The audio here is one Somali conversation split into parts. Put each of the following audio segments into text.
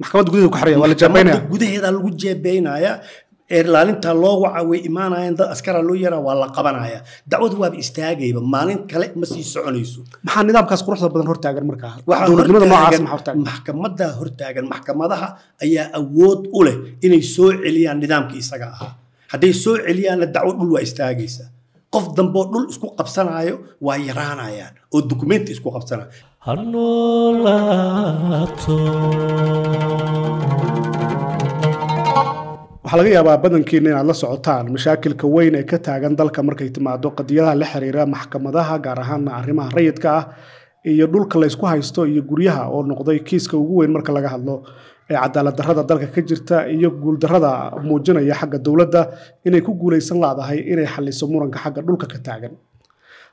maxkamadda gudaheeda ku xiraya waa la jeebeynaya gudaheeda lagu jeebeynaya eerlaalinta loo waca way dad askara loo yaraa waa la qabanaya dacwad waaba istaagayba maalin kale ma sii soconayso maxaa nidaamkaas quruxda badan hortaagan markaa hortaagan maxkamadaha ayaa awood u leh inay soo celiyaan nidaamka isaga ahaa hadday soo celiyaanna dacwo dhul waa istaagaysa qof dambeo dhul isku qabsanaayo waa yaraanayaan oo dukumenti isku qabsanaya waxaa laga yaabaa badankiina inaad la socotaan mashaakilka weyn ee ka taagan dalka markay timaado qadiyadaha la xiriira maxkamadaha gaar ahaana arrimaha rayidka ah iyo dhulka laysku haysto iyo guryaha oo noqday kiiska ugu weyn marka laga hadlo ee cadaalad darrada dalka ka jirta iyo guuldarada muujinaya xagga dowladda inay ku guulaysan laadahay inay xaliso muranka xagga dhulka ka taagan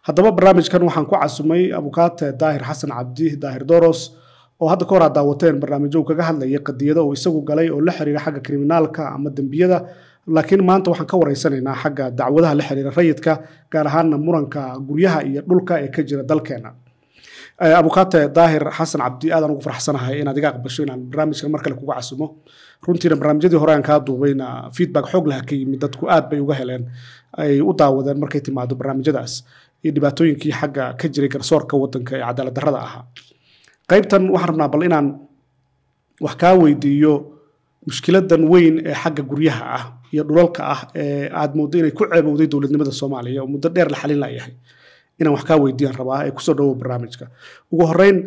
haddaba barnaamijkan waxaan ku casumay abukaate daahir xasan cabdi daahir doros oo hadda ka hor aad daawateen barnaamijyo uu kaga hadlayay qadiyado uu isagu galay oo la xiriira xagga kriminaalka ama dembiyada laakiin maanta waxaan ka waraysanaynaa xagga dacwadaha la xiriira rayidka gaar ahaanna muranka guryaha iyo dhulka ee ka jira dalkeena eh, abukaate daahir xasan cabdi aadaan ugu farxsanahay inaad iga aqbasho inaan barnaamijkan mar kale kuga casumo runtiina barnaamijyadii hore aan kaa duubayna feedback xoog laha ka yimid dadku aad bay uga heleen ay u daawadeen markay timaado barnaamijyadaas iyo dhibaatooyinkii xagga ka jiray garsoorka wadanka ee cadaalad darrada ahaa qaybtan waxaan rabnaa bal inaan wax kaa weydiiyo mushkiladan weyn ee xagga guryaha ah iyo dhulalka ah ee aad mooddo inay ku ceebowday dowladnimada soomaaliya oo muddo dheer la xalin layahay inaan wax kaa weydiiyaan rabaa ee kusoo dhawow barnaamijka ugu horreyn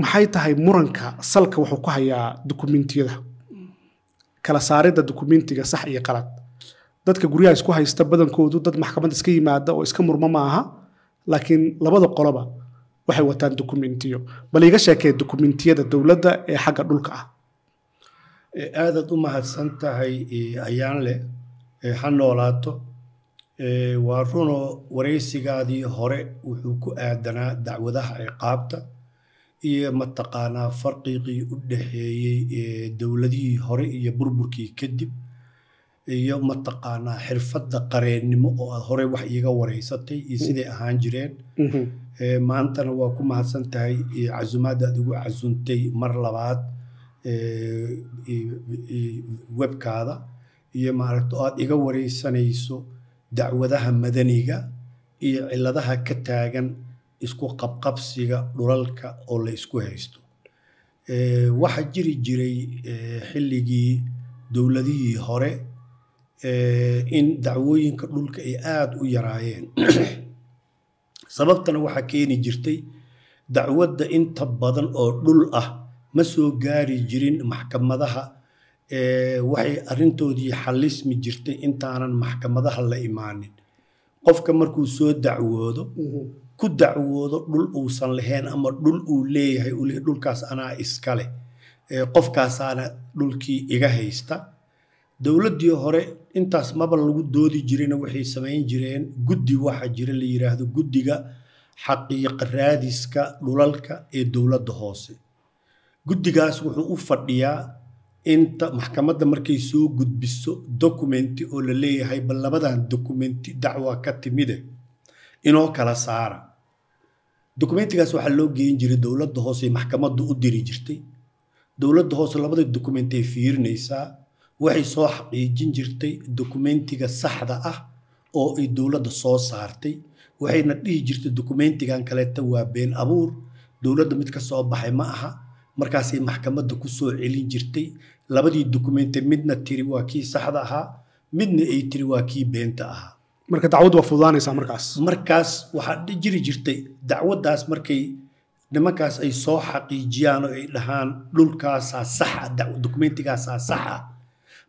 maxay tahay muranka salka wuxuu ku hayaa dukumentiyada kala saaridda dukumentiga sax iyo qalad dadka guryaha isku haysta badankoodu dad maxkamadda iska yimaada oo iska murmo ma aha laakiin labada qoloba waxay wataan dokumentiyo bal iga sheekee dokumentiyada dowladda ee xagga dhulka ah aadaad u mahadsan tahay ayaan leh ha noolaato waa runoo waraysigaadii hore wuxuu ku aadanaa dacwadaha ciqaabta iyo mataqaanaa farqiqii u dhexeeyey dowladihii hore iyo burburkii kadib iyo mataqaanaa xirfada qareennimo oo aad horey wax iiga wareysatay iyo siday ahaan jireen mm-hmm. eh, maantana waa ku mahadsan tahay eh, casumaadda aad igu casuntay mar labaad eh, webkaada iyo maaragta oo aad iga wareysanayso dacwadaha madaniga iyo ciladaha ka taagan isku qabqabsiga dhulalka oo la isku haysto waxaa jiri jiray xilligii dowladihii hore in dacwooyinka dhulka ay aada u yaraayeen sababtana waxaa keeni jirtay dacwadda inta badan oo dhul ah ma soo gaari jirin maxkamadaha waxay arrintoodii xalismi jirtay intaanan maxkamadaha la imaanin qofka markuu soo dacwoodo mhm. ku dacwoodo dhul uusan lahayn ama dhul uu leeyahay dhulkaas anaa iskale qofkaasaana dhulkii iga haysta dowladdii hore intaas maba lagu doodi jirina waxay samayn jireen guddi waxaa jira la yiraahdo guddiga xaqiiqa raadiska dhulalka ee dowladda hoose guddigaas wuxuu u fadhiyaa inta maxkamadda markay soo gudbiso dokumenti oo la leeyahay bal labadan dokumenti dacwa ka timide inoo kala saara dokumentigaas waxaa loo geeyin jiray dowladda hoose maxkamaddu u diri jirtay dowladda hoose labada dokumenti ay fiirinaysaa waxay soo xaqiijin jirtay dokumentiga saxda ah oo ay dowladda soo saartay waxayna dhihi jirtay dokumentigan kaleeta waa been abuur dowladda mid ka soo baxay ma aha markaasay maxkamadda kusoo celin jirtay labadii dokumenti midna tiri waa kii saxda ahaa midna ay tiri waa kii beenta ahaa marka dacwad waa fududaanaysaa markaas markaas waxaa jiri jirtay dacwaddaas markay nimankaas ay soo xaqiijiyaan oo ay dhahaan dhulkaasaa saxa dokumentigaasaa saxa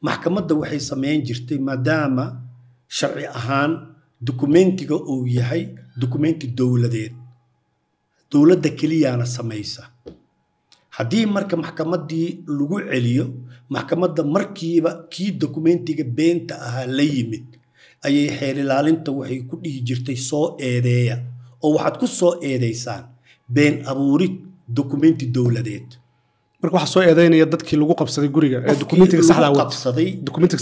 maxkamadda waxay sameyn jirtay maadaama sharci ahaan dokumentiga uu yahay dukumenti dowladeed dowladda keliyaana samaysa haddii marka maxkamaddii lagu celiyo maxkamadda markiiba kii dokumentiga beenta ahaa la yimid ayay xeelilaalinta waxay ku dhihi jirtay soo eedeeya oo waxaad ku soo eedaysaan been abuurid dokumenti dowladeed marka waxaa soo eedeynaya dadkii lagu qabsaday guriga ee dukumentiga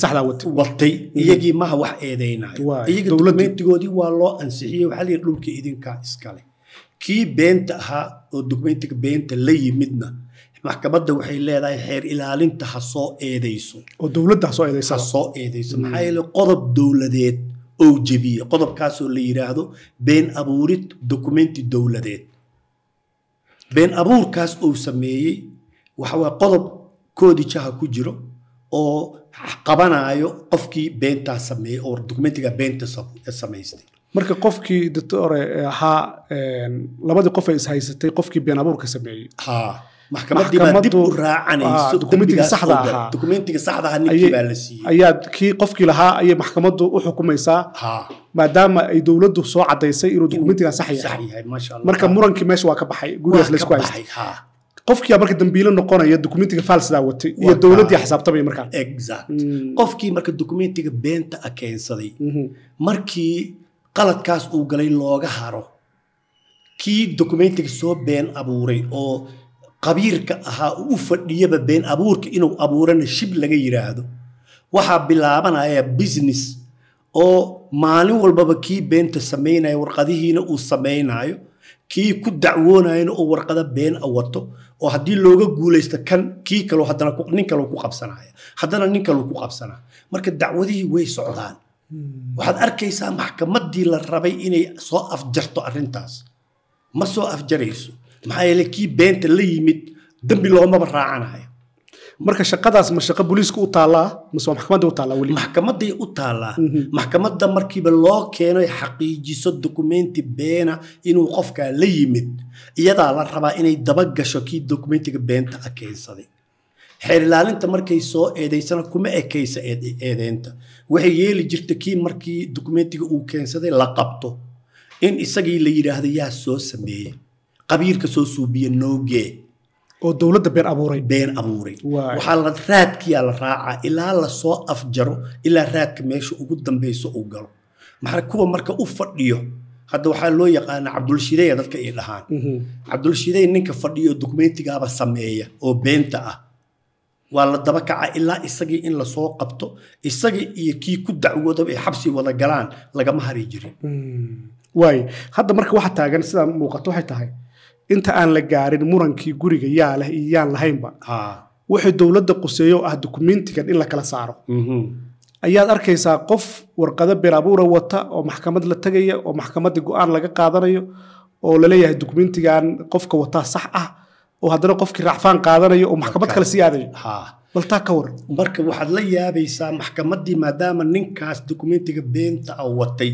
saxdaa mm-hmm. iyagii maha wax eedeynayo waa loo ansixiyey waxaa layidhi dhulka idinkaa iskale kii beenta ahaa oo dukumentiga beenta la yimidna maxkamadda waxay leedahay xeer ilaalinta ha soo eedeyso oo dowladda ha soo ha soo eedeyso maxaa mm-hmm. yeele qodob dowladeed oo jebiye qodobkaasoo la yidhaahdo been abuurid dokumenti dowladeed been abuurkaas uu sameeyey waxawey qodob koodijaha ku jiro oo qabanaayo qofkii beentaa sameeyey oo dokumentiga beenta samaystay marka qofkii doctore ahaa eh, labadii qof ay ishaysatay qofkii been abuurka sameeyey ah, ayaad kii qofkii lahaa ayay maxkamadu u xukumaysaa maadaama ay dowladdu soo cadaysay inuu dokumentiga sax yahay marka murankii meesha waa ka baxay gurigaas laysku haystay qofkia marka dambiilo noqonaya dukumentiga falsda watay iyo dowladdii xisaabtamaya markaa exact mm. qofkii marka dukumentiga beenta a keensaday mhm. markii qaladkaas uu galay looga haro kii dokumentiga soo been abuuray oo qabiirka ahaa u fadhiyaba been abuurka inuu abuurana shib laga yidhaahdo waxaa bilaabanaya business oo maalin walbaba kii beenta samaynaya warqadihiina uu samaynayo kii ku dacwoonayana oo warqada been a wato oo haddii looga guulaysto kan kii kalo haddana nin kalo ku qabsanaya haddana nin kalo ku qabsanaa marka dacwadihii way socdaan hmm. waxaad arkaysaa maxkamaddii la rabay inay soo afjarto arintaas ma soo afjarayso maxaa yeele kii beenta la yimid dambi loomaba raacanayo marka shaqadaas ma shaqa booliiska u taallaa mase waa maxkamadda u taallaa weli maxkamaday u taallaa mhm. maxkamadda markiiba loo keenay xaqiijiso dokumenti beena inuu qofkaa la yimid iyadaa la rabaa inay daba gasho kii dokumentiga beenta a keensaday xeer ilaalinta markay soo eedaysana kuma ekaysa eedeynta waxay yeeli jirta kii markii dokumentiga uu keensaday la qabto in isagii la yidhaahdo yaa soo sameeye qabiirka soo suubiya noogee oo dowladda been abuuray been abuuray waxaa la raadkiyaa la raacaa ilaa lasoo afjaro ilaa raadka meesha ugu dambayso uu galo maxaa kuwa marka u fadhiyo hadda waxaa loo yaqaanaa cabdulshideya dadka ay dhahaan mhm. cabdulshidey ninka fadhiyo dukumentigaaba sameeya oo beenta ah waa la daba kaca ilaa isagii in lasoo qabto isagii iyo kii ku dacwoodaba ay xabsi wada galaan lagama hari jirin mm. waay hadda marka waxa taagan sidaa muuqato waxay tahay inta aan la gaarin murankii guriga yaa leh iyo yaan lahaynba wixii dowladda quseeyo ah dukumentigan in la kala saaro mhm. ayaad arkaysaa qof warqado abuura wata oo maxkamad la tegaya oo maxkamadda go-aan laga qaadanayo oo laleeyahay dukumentigan qofka wataa sax ah oo haddana qofkii raacfaan qaadanayo oo maxkamad kale sii aadayo bal ka waran marka waxaad la yaabaysaa maxkamaddii maadaama ninkaas dukumentiga beenta a watay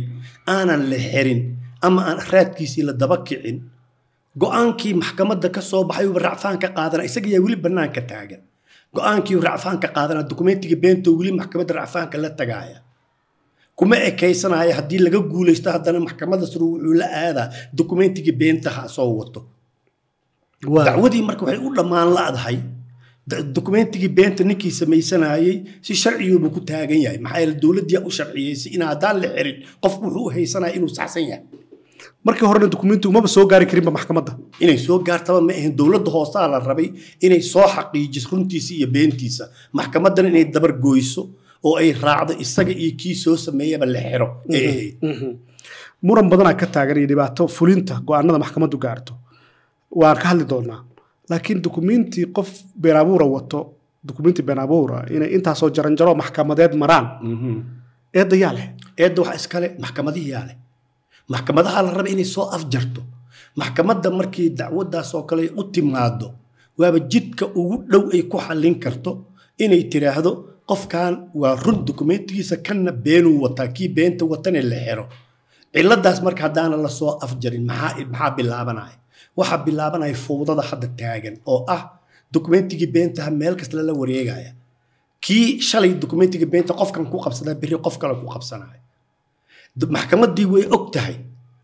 aanan la xerin ama aan raadkiisii la daba kicin go-aankii maxkamadda ka soo baxay uuba racfaan ka qaadana isaga ayaa weli bannaanka taagan go-aankii uu racfaan ka qaadana dukumentiga weli maxkamadda racfaanka la tagaaya kuma ekaysanaya haddii laga guulaysto haddana maxkamadda sir wuxuu la aadaa dukumentiga beentaha soo wato dacwadii marka waxay u dhammaan la'dahay dukumentiga beenta ninkii samaysanayay si sharciyuuba ku taagan yahay maxaa yeele dowladdiyaa u sharciyaysay in haddaan la xirin qofku wuxuu u haysanaya inuu saxsan yahay markii horena dokumenti umaba soo gaari karinba maxkamadda inay soo gaartaba ma ahan dowladda hoosaa la rabay inay soo xaqiijiso runtiisa iyo beentiisa maxkamaddana inay dabar dabargooyso oo ay raacdo isaga iyo kii soo sameeyaba la xiro ay mm-hmm. ahayd eh. mm-hmm. muran badanaa ka taagan iyo dhibaato fulinta go-aanada maxkamaddu gaarto waan ka hadli doonaa laakiin dukumentii qof beenabuura wato dukumenti beenabuura inay intaasoo jaranjaro maxkamadeed maraan mm-hmm. eedda yaa leh eedda wax iskale maxkamadihiyaa leh maxkamadaha la raba inay soo afjarto maxkamadda markii dacwadaasoo kale u timaado waaba jidka ugu dhow ay ku xallin karto inay tiraahdo qofkan waa run dokumentigiisa kanna beenuu wataa kii beenta watane la xero ciladaas marka haddaana lasoo soo afjarin maxaa bilaabanaya waxaa bilaabanaya fowdada hadda taagan oo ah dokumentigii beentaha meel kasta lala wareegaya kii shalay dokumentigii beenta qofkan ku qabsadaa berri qof kale ku qabsanaya maxkamaddii way og tahay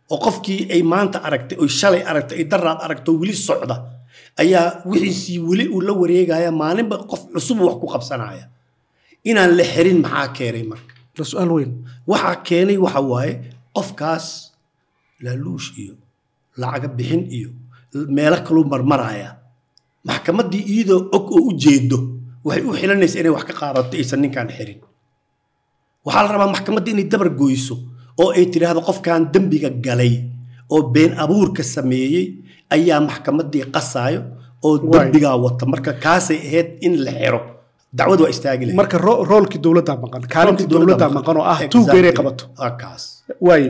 oo qofkii ay maanta aragtay oy shalay aragtay ay daraad aragto weli socda ayaa wixiisii weli uu la wareegaya maalinba qof cusub wax ku qabsanaya inaan la xirin maxaa keenay marka su-aal weyn waxaa keenay waxa waaye qofkaas laaluush iyo lacaga bixin iyo meelo kaluu marmaraya maxkamaddii iyadoo og oo u jeedo waxay u xilanaysa inay wax ka qaadato aysan ninkaan xirin waxaa la rabaa maxkamaddii inay dabar goyso oo ay tidhaahdo qofkan dembiga galay oo been abuurka sameeyey ayaa maxkamadii qasaayo oo dembigaa wata marka kaasay ahayd in la xero dacwad waa istaagi lahayd marka roolkii dowladdaa maqan kaalintii dowladdaa maqan oo ah tuuga inay qabato waay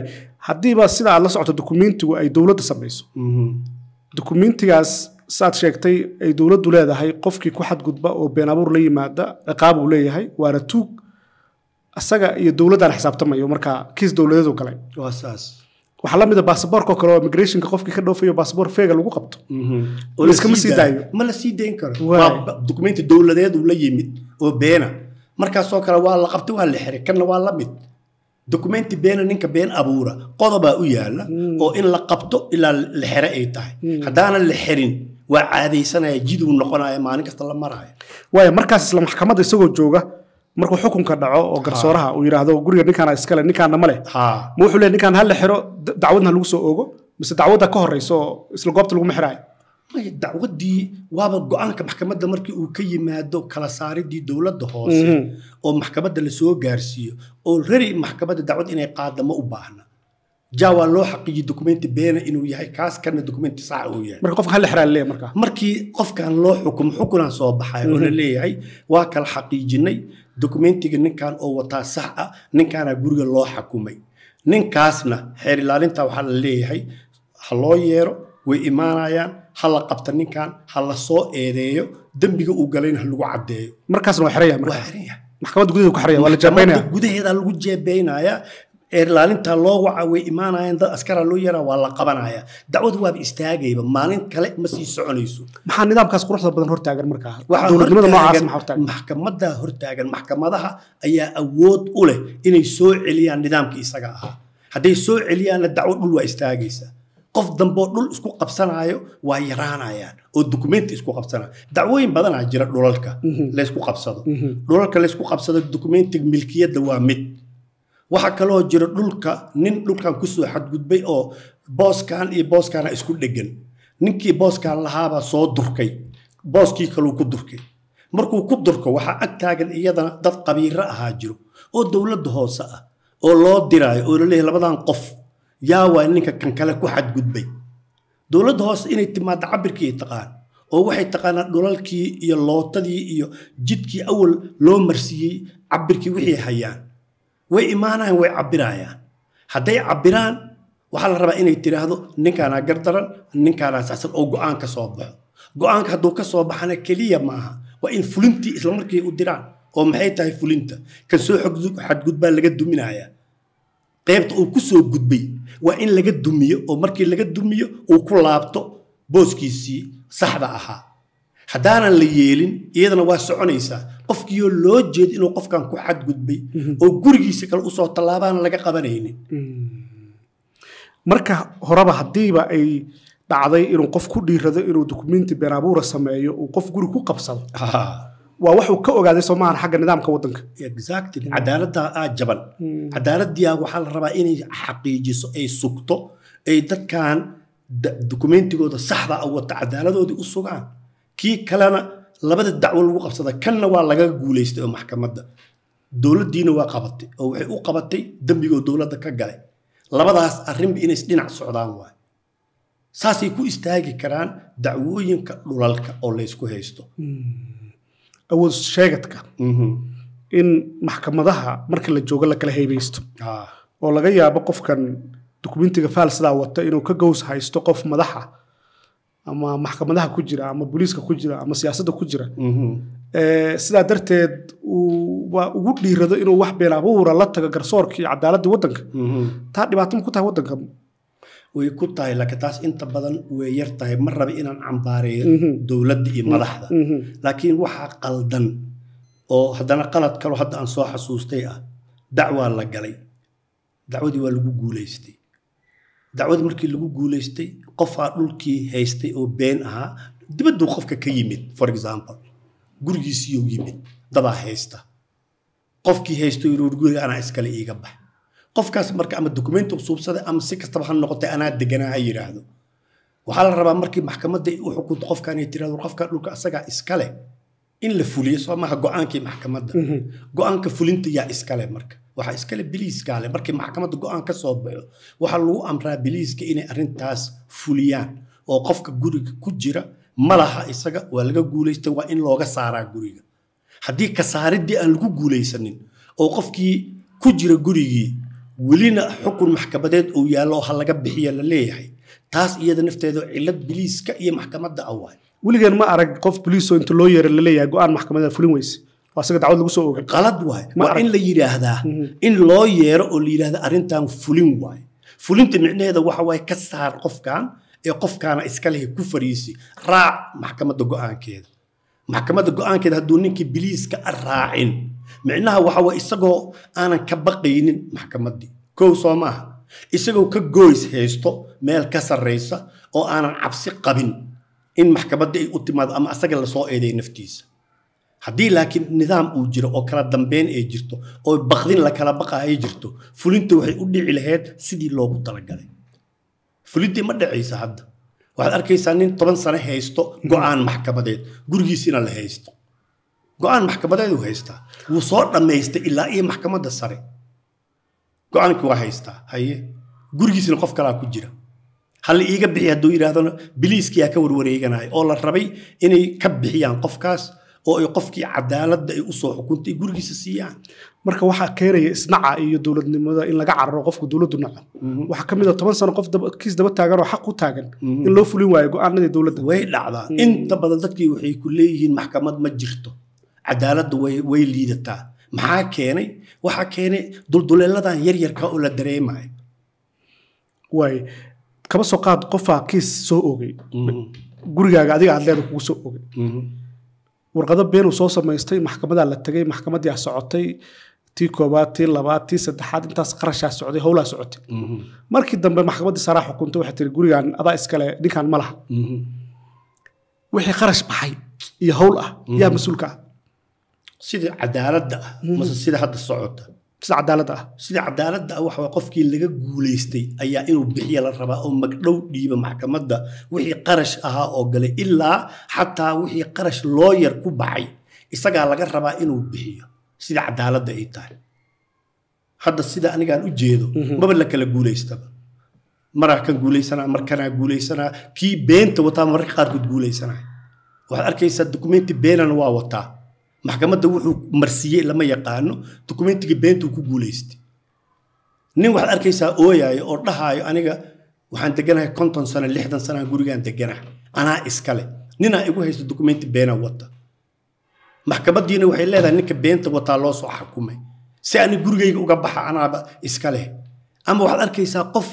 haddiiba sida la socoto dukumentigu ay dowladda samayso mhm. dukumentigaas saad sheegtay ay dowladdu leedahay qofkii ku xadgudba oo been abuur la yimaada ciqaabuu leeyahay waana tuug asaga iyo dowladaan xisaabtamayo markaa kiis dowladeedu galay waxaa lamida ah basaboorko kale oo migrationka qofkii ka dhoofayo basaboor feega lagu qabto mhm. iskama sii daayo ma la sii dayn karo waa dukumenti dowladeed uu la yimid oo beena markaasoo kale waa la qabtay waa la xiray kanna waa la mid dukumenti beena ninka been abuura qodobaa u yaala mm. oo in la qabto ilaa la xere ay tahay mm. haddaana la xerin waa caadaysanaya jiduu noqonaya maalin kasta la maraya waaya markaas isla maxkamadda isagoo jooga markuu xukunka dhaco oo garsooraha uu yidhaahdo guriga ninkaana iskale ninkaana ma leh ma wuxuu leey ninkaan hala xiro dacwadna lagu soo ogo mise dacwadda ka horeysa isla goobta laguma may dacwaddii waaba go-aanka maxkamadda markii uu ka yimaado kala saaridii dowladda hoose mm-hmm. oo maxkamadda lasoo gaarsiiyo oo rari maxkamadda dacwad inay qaada ma u baahna ja waa loo xaqiijiye documenti beena inuu yahay kaas kana documenti saxa uu yahay marka qofka hal xiraal leeyahay marka markii qofkan loo xukumo xukunaan soo baxay oo la mhm. leeyahay waa kala xaqiijinay documentiga ninkan oo wataa sax ah ninkaanaa guriga loo xakumay ninkaasna xeer ilaalinta waxaa la leeyahay ha loo yeero way imaanayaan ha la qabta ninkan ha la soo eedeeyo dembiga uu galayna ha lagu caddeeyo markaasna waa xeraya maxkamadda gudaheeda ku xeraya waa la jeebaynayaa gudaheeda lagu jeebaynayaa eerlaalinta loo waca way imaanayeen dad askara loo yara waa la qabanaya dacwad waaba istaagayba maalin kale ma sii soconayso maxaa nidaamkaas quruxda badan hortaagan markaa hortaagan maxkamadaha ayaa awood u leh inay soo celiyaan nidaamkii isaga ahaa hadday soo celiyaanna dacwo dhul waa istaagaysa qof damboo dhul isku qabsanayo waa yaraanayaan oo dukumenti isku qabsanaya dacwooyin badanaa jira dhulalka mhm. laysku qabsado mhm. dhulalka laysku qabsado dukumenti milkiyadda waa mid waxaa kaloo jiro dhulka nin dhulkan kusoo xadgudbay oo booskan iyo booskaana isku dhegan ninkii booskan lahaabaa soo durkay booskii kaluu ku durkay markuu ku durko waxaa ag taagan iyadana dad qabiiro ahaa jiro oo dowladda hoose ah oo loo diraayo oo laleeyahy labadan qof yaa waa ninka kan kale ku xadgudbay dowladda hoose inay timaadda cabirkii taqaan oo waxay taqaanaa dhulalkii iyo lootadii iyo jidkii awal loo marsiiyey cabirkii wixii hayaan way imaanayaan way cabbirayaan hadday cabbiraan waxaa la rabaa inay tiraahdo ninkaanaa gardaran ninkaanaa saxsan oo go-aan ka soo baxo go-aanka hadduu ka soo baxana keliya maaha waa in fulintii islamarkii u diraan oo maxay tahay fulinta kan soo xadgudbaa laga duminaya qaybta uu ku soo gudbay waa in laga dumiyo oo markii laga dumiyo uu ku laabto booskiisii saxda ahaa haddaanan la yeelin iyadana waa soconaysaa qofkiioo loo jeeda inuu qofkan ku xadgudbay mhm. oo gurigiisa kale usoo tallaabaan laga qabanaynin mm. marka horeba haddiiba ay dhacday inuu qof ku dhiirado inuu dukumenti been abuura sameeyo uu qof guri ku qabsado waa waxuu ka ogaaday soomahan xagga nidaamka waddanka exactly cadaaladdaa aa jaban mm. cadaaladdiyaa waxaa la rabaa inay xaqiijiso ay sugto ay dadkan dokumentigooda saxda a wata cadaaladoodii u sugaan kii kalena labada dacwo lagu qabsada kanna waa laga guulaystay oo maxkamadda dowladdiina waa qabatay oo waxay u qabatay dembigoo dowladda ka galay labadaas arrinba inays dhinac socdaan waay saasay ku istaagi karaan dacwooyinka dhulalka oo laysku haysto hmm. awood sheegadka mhm. in maxkamadaha marka la joogo la kala haybaysto ah. oo laga yaabo qofkan dukumentiga faalsidaa wata inuu ka gows haysto qof madaxa ama maxkamadaha ku jira ama boliiska ku jira ama siyaasadda ku jira mm-hmm. eh, sidaa darteed waa ugu dhiirado inuu wax been la taga garsoorkii iyo cadaaladda waddanka mm-hmm. taa dhibaato ku tahay waddanka way ku tahay laakiin taas inta badan way yar tahay ma raba inaan cambaareeyo mm-hmm. dowladda iyo madaxda laakiin waxaa qaldan oo haddana qalad kaloo hadda aan soo xasuustay ah dacwaa la galay dacwadii waa lagu guulaystay dacwadii markii lagu guulaystay qofaa dhulkii haystay oo been ahaa dibaduu qofka ka yimid for example gurigiisiiyou yimid dadaa haysta qofkii haysto guriga anaa iskale iiga bax qofkaas marka ama dokumenti usuubsaday ama si kastaba ha noqotay anaa deganaa ha yidhaahdo waxaa la rabaa markii maxkamadda u xukunto qofkan ay tirahdo qofkaa dhulka asagaa iskale in la fuliyo soo maaha go-aankii maxkamadda mhm. go-aanka fulinta yaa iskale marka waxaa iskale biliiskaaleh markii maxkamadda go-aan ka soo baxo waxaa lagu amraa biliiska inay arintaas fuliyaan oo qofka guriga ku jira malaha isaga waa laga guulaystay waa in looga saaraa guriga haddii kasaariddii aan lagu guulaysanin oo qofkii ku jira gurigii welina xukun maxkamadeed uu yaallo ha laga bixiyo la leeyahay taas iyada nafteeda cillad biliiska iyo maxkamadda awaay weligan ma arag qof boliiso inta loo yeer laleeyahay go-aan maxkamadda fulin weyse waa isaga dacwad lagu soo ogay qalad waay waa in la yidhaahdaa mhm. in loo yeero oo la yidhahda arrintan fulin waay fulinta micnaheeda waxa waaye ka saar qofkan ee qofkaana iska ku fariisi raac maxkamadda go-aankeeda maxkamadda go-aankeeda hadduu ninkii biliiska raacin micnaha waxa waaye isagoo aanan ka baqaynin maxkamaddii kow soo maaha isagoo ka goys haysto meel ka sarraysa oo aanan cabsi qabin in maxkamadda ay u timaado ama asaga lasoo eeday naftiisa haddii laakiin nidaam uu jiro oo kala dambeyn ay jirto oo baqdin la kala baqa ay jirto fulinta waxay u dhici lahayd sidii loogu talagalay fulintii ma dhacaysa hadda waxaad arkaysaa nin toban sano haysto go-aan maxkamadeed gurigiisina la haysto go-aan maxkamadeeduu haystaa wuu soo dhammaystay ilaa iyo maxkamadda sare go-aankii waa haystaa haye gurigiisna qof kalaa ku jira hal iiga bixi hadduu yidhaahdana biliiskiyaa ka warwareeganaya oo la rabay inay ka bixiyaan qofkaas oo ay qofkii cadaaladda ay usoo xukunta gurigiisa siiyaan marka waxaa keenaya isnaca iyo dowladnimada in laga cararo qofku dowladdu naco mhm. waxaa ka mid a ah toban sano qof kiis daba taagan oo xaq u taagan mhm. in loo fulin waayo go-aanadii dowladda way dhacdaa mhm. inta badan dadkii waxay ku leeyihiin maxkamad ma jirto cadaaladdu way liidataa maxaa keenay waxaa keenay dulduleeladan yaryarka oo la dareemayo kaba soo qaad qofaa kiis soo ogay mm-hmm. gurigaaga adiga aad leeda kugu soo ogay mm-hmm. warqado beenuu soo samaystay maxkamadaa la tegay maxkamadii a socotay tii koobaad tii labaad tii saddexaad intaas qarashaa socday howlaa socotay mm-hmm. markii dambe maxkamaddii saraa xukuntay waxay tiri gurigaan adaa iskale ninkaan ma laha wixii qarash baxay iyo howl ah yaa mas-uulka ah sidii cadaaladda ah mase sida hadda socota sida cadaalad ah sida cadaaladda ah waxa qofkii laga guulaystay ayaa inuu bixiya la rabaa oo magdhow dhiiba maxkamadda wixii qarash ahaa oo galay ilaa xataa wixii qarash looyar ku baxay isagaa laga rabaa inuu bixiyo sida cadaaladda ay tahay hadda sida anigaan u jeedo mhm. maba la kala guulaystaba maraa kan guulaysanaa markanaa guulaysanaa kii beenta wataa mararka qaarkood guulaysanaa waxaad arkaysaa dukumenti beenana waa wataa maxkamadda wuxuu marsiiyey lama yaqaano dukumentiga beentuu ku guulaystay nin waxaad arkaysaa ooyaayo oo dhahaayo aniga waxaan deganahay konton sana lixdan sana gurigaan deganahay anaa iskale ninaa igu haysta dukumenti beenaa wata maxkamaddiina waxay leedahay ninka beenta wataa loo soo xakumay si ani gurigayga uga baxa anaaba iska leh ama waxaad arkaysaa qof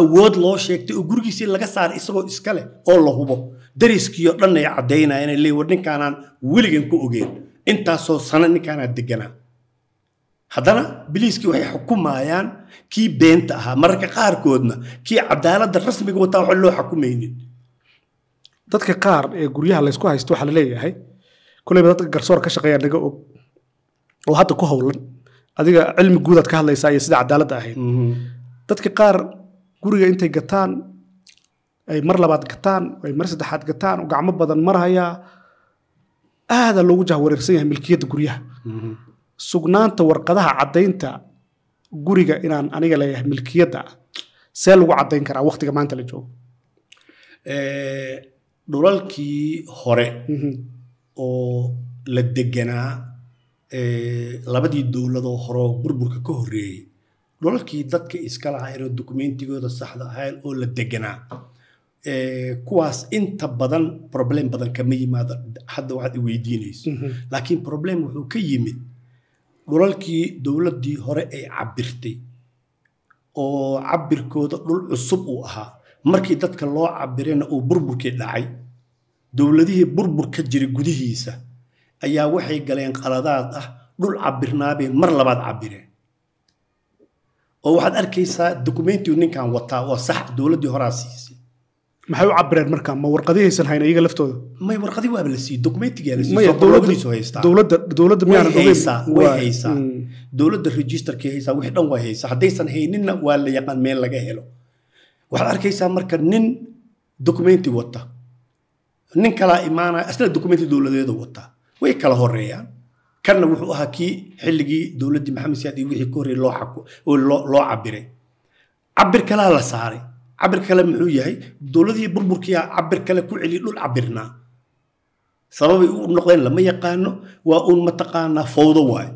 awood loo sheegtay oo gurigiisii laga saaray isagoo iska leh oo la hubo dariskiioo dhan ay caddaynayaan leey war ninkaanaan weligan ku ogeen intaasoo sano ninkaanaa deganaa haddana biliiskii waxay xukumayaan kii beenta ahaa mararka qaarkoodna kii cadaaladda rasmiga wataa wax loo xukumaynin dadka qaar ee guryaha laysku haysto waxaa la leeyahay koleyba dadka garsoor ka shaqeeya naga og oo hadda ku howlan adiga cilmi guudaad ka hadlaysaa iyo sida cadaaladda ahayd mhm. dadka qaar guriga intay gataan ay mar labaad gataan ay mar saddexaad gataan gacmo badan mar hayaa aada loogu jahwareersan yahay milkiyadda guryaha sugnaanta warqadaha caddaynta guriga inaan aniga leeyahay milkiyadda see lagu caddayn karaa waqtiga maanta la joogo dhulalkii hore mhm. oo la deganaa labadii dowladoo horeo burburka ka horreeyey dhulalkii dadka iska lahaa inoo dukumentigooda saxda ahayn oo la deganaa Eh, kuwaas inta badan problem badan kama yimaado hadda waxaad iweydiinayso mhm. laakiin problem wuxuu ka yimid dhulalkii dowladdii hore ay cabirtay oo cabirkooda dhul cusub uu ahaa markii dadka loo cabirayna uu burburkii dhacay dowladihii burbur ka jiray gudihiisa ayaa waxay galeen qaladaad ah dhul cabirnaabay mar labaad cabireen oo waxaad arkaysaa dokumentigu ninkan wataa oo sax dowladdii horaa siisay maxay u cabireen marka ma warqadihiisan hayn iyaga laftooda may warqadi waaba la siiyey dokumentigaa la siiyey dowladiisu haystaa dowladda dowladda haysaa mm. dowladda registerkii haysaa wixii dhan way haysaa haddaysan hayninna waa la yaqaan meel laga helo waxaad arkaysaa marka nin dokumenti wata nin kalaa imaanaya asna dokumenti dowladeeda wata way kala horeeyaan kanna wuxuu ahaa kii xilligii dowladdii maxamed siyaad iyo wixii ka horreeyay loo cabiray cabir kalaa la saaray cabir kale muxuu yahay dowladii burburkiyaa cabir kale ku celiy dhul cabirnaa sababay u noqdeen lama yaqaano waa uun mataqaanaa fowdo waay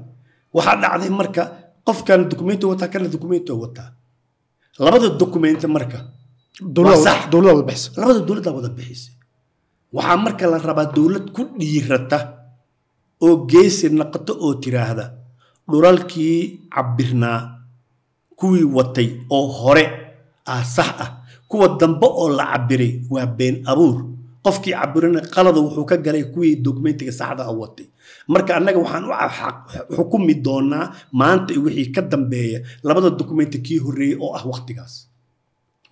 waxaa dhacday marka qofkan dukumento wataa kana dukumento wataa labada dukumento marka labada dowladda wada bixisay waxaa marka la rabaa dowlad ku dhiirata oo geesi naqato oo tiraahda dhulalkii cabirnaa kuwii watay oo hore sax ah kuwa dambe oo la cabiray waa been abuur qofkii cabirana qalada wuxuu ka galay kuwii dokumentiga saxda a ah watay marka annaga waxaan u xukumi doonaa maanta wixii ka dambeeya labada dokumenti kii horreeyey oo ah waktigaas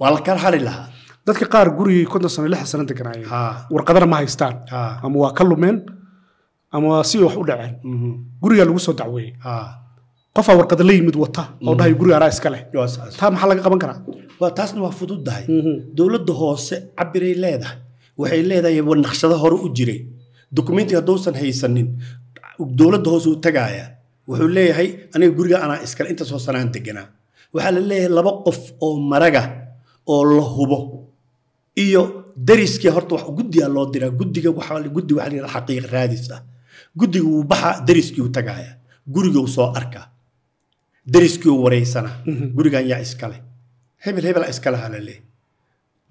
waa la kala hali lahaa dadka qaar gurigii konton sano lixda sana deganaayeen warqadana ma haystaan ama waa ka lumeen ama si wax u dhaceen mhm. gurigaa lagu soo dacweeyey qofaa warqad la yimid wata oo dhahay mm-hmm. gurigaanaa iska leh taa maxaa laga qaban karaa taasna waa fududahay mm-hmm. dowladda hoose cabiray leedahay waxay leedahay naqshado hore u jiray dukumenti hadduusan haysanin dowladda hoose u tagaaya wuxuu leeyahay aniga guriga anaa iskale inta soo sanaan deganaa waxaa la leeyahay laba qof oo maraga oo la hubo iyo dariskii horta wax guddigaa loo diraa guddiga guddi waxa la yidhaha xaqiiq raadis ah guddiga wuu baxa dariskii u tagaaya guriga u soo arkaa dariskoo wareysana mm-hmm. gurigan yaa iskale hebel hebela iskalaha laleh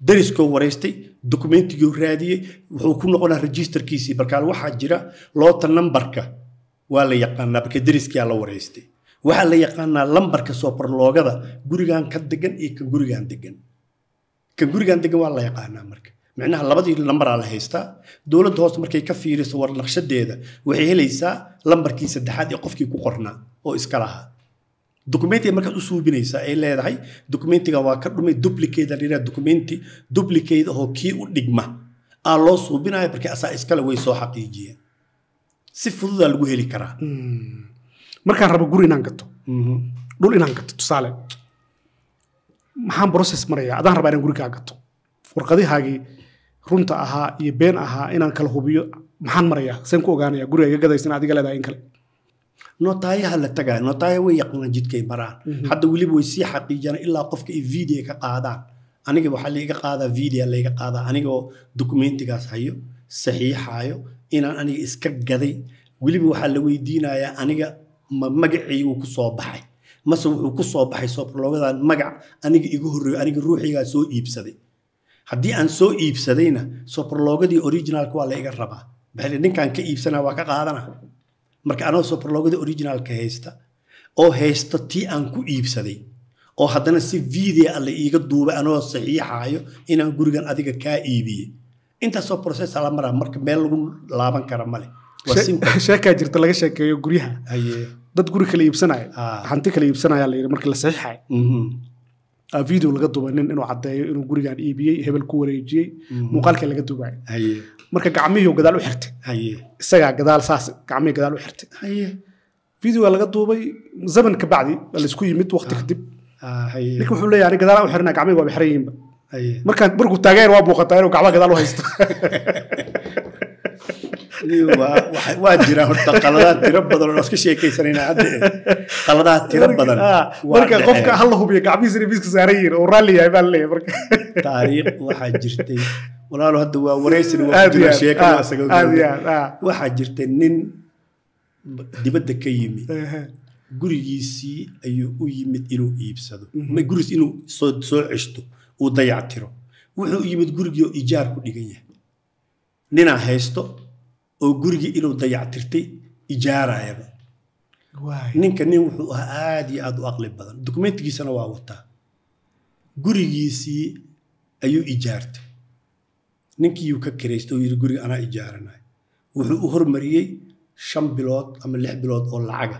dariskoo wareystay dokumentigioo raadiyey wuxuu ku noqonaa rejisterkiisii balkaal waxaa jira loota nambarka waa la yaqaanaa balka dariskiyaa la wareystay waxaa la yaqaanaa lambarka soobarloogada gurigan ka degan iyo kan gurigan degan kan gurigan degan waa la yaqaanaa marka micnaha labadii lambaraa la haystaa dowladda hoose markay ka fiiriso warnaqshadeeda waxay helaysaa lambarkii saddexaad ee qofkii ku qornaa oo iska lahaa documenti markaad u suubinaysaa ay leedahay documentiga waa ka dhumay duplicate la documenti duplicate ahoo kii u dhigma aa loo suubinaya markii asaa iskale way soo xaqiijiyeen si fududaa lagu heli karaa hmm. markaan rabo guri inaan gato mhm. dhul inaan gato tusaale maxaan process maraya adaan rabaa inaan gurigaa gato warqadihaagii runta ahaa iyo been ahaa inaan kala hubiyo maxaan marayaa seen ku ogaanayaa guriga iga gadaysan adiga leedahay in kale nootayaha la tagaa nootaaya way yaqaanaan jidkay maraan mhm. hadda weliba way sii xaqiijana ilaa qofka ay video ka qaadaan aniga waxaa layga qaadaa video layga qaadaa anigoo dokumentigaas hayo saxiixayo inaan aniga iska gaday weliba waxaa la weydiinayaa aniga ma ku soo baxay mase wuxuu soo baxay soprologadan magac aniga iga horreeyo aniga ruuxigaa soo iibsaday haddii aan soo iibsadayna soprologadii originaalka waa la iga rabaa ninkaan ka iibsanaa waa ka qaadana marka anoo soprologada originaalka haysta oo haysta tii aan ku iibsaday oo haddana si video ah la iiga duuba anoo saxiixayo inaan gurigan adiga kaa iibiyey intaasoo processa la maraa marka meel lagu laaban kara male sheekaa jirta laga sheekeeyo guryaha dad guri kala iibsanaya hanti kale iibsanaya la yidhi marka la saxiixayo mm-hmm. Ah, video laga duubay nin inuu cadeeyo inuu gurigan iibiyey hebel ku wareejiyey mm-hmm. muuqaalkii laga duubay marka gacmihii gadaal u xirtay isagaa gadaal saas gacmihii gadaal u xirtay videoga laga duubay zaman ka bacdi baa laysku yimid waqti ah. kadib ninka ah, wuxuu leeyahay ani gadaalaan u xirina gacmihii waaba xiran yihiinba markaan markuu taageer waa buuqataa inuu gacmaha gadaal u haysto waa jiraan horta qaladaad tiro badan oo iska sheekaysanayna hadda eh. qaladaad tiro badan ah, marka qofka hala la hubiyo gacmihiisa ribiiska saaran yihiin oo raalli yahay baa laleeyahay marka taariikh waxaa jirtay walaalo hadda waa waraysan ah, ah. waxaa jirtay nin dibadda ka yimi gurigiisii ayuu u yimid inuu iibsado mhm. gurigiis inuu soo ceshto uu dayactiro wuxuu u yimid gurigii oo ijaar ku dhigan yahay ninaa haysto oo gurigii inuu dayactirtay ijaarayaba ninka nin wuxuu ahaa aada iyo aad u aqli badan dokumentigiisana waa wataa gurigiisii ayuu ijaartay ninkiiyuu ka kiraystay oo yidhi guriga anaa ijaaranay wuxuu u hormariyey shan bilood ama lix bilood oo lacaga